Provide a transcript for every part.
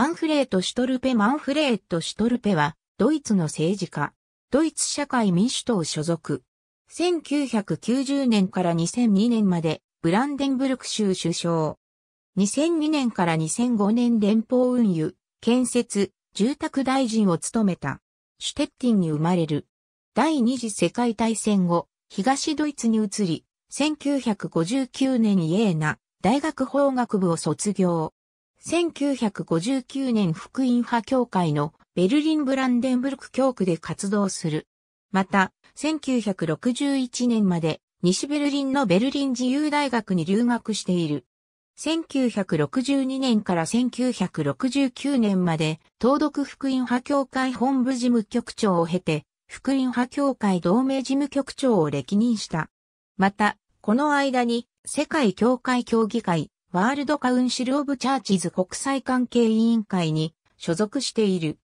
マンフレート・シュトルペ・マンフレート・シュトルペは、ドイツの政治家、ドイツ社会民主党所属。1990年から2002年まで、ブランデンブルク州首相。2002年から2005年連邦運輸、建設、住宅大臣を務めた。シュテッティンに生まれる。第二次世界大戦後、東ドイツに移り、1959年イエーナ大学法学部を卒業。1959年福音派教会のベルリン・ブランデンブルク教区で活動する。また、1961年まで西ベルリンのベルリン自由大学に留学している。1962年から1969年まで、東独福音派教会本部事務局長を経て、福音派教会同盟事務局長を歴任した。また、この間に、世界教会協議会、ワールドカウンシル・オブ・チャーチズ国際関係委員会に所属している。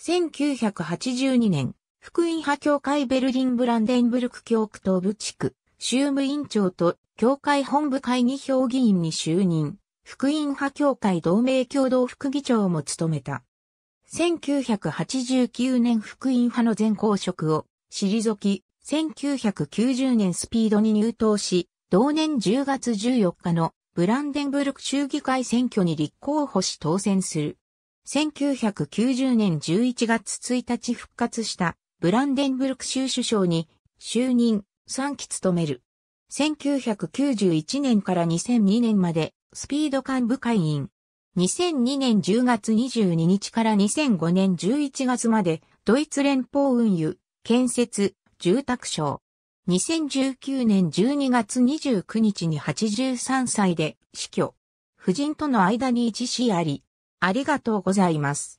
1982年、福音派教会ベルリン・ブランデンブルク教区東部地区、州務委員長と教会本部会議評議員に就任、福音派教会同盟共同副議長も務めた。1989年福音派の全公職を退き、1990年スピードに入党し、同年10月14日のブランデンブルク州議会選挙に立候補し当選する。1990年11月1日復活したブランデンブルク州首相に就任3期務める。1991年から2002年までスピード幹部会員。2002年10月22日から2005年11月までドイツ連邦運輸、建設、住宅省、2019年12月29日に83歳で死去。夫人との間に一死あり、ありがとうございます。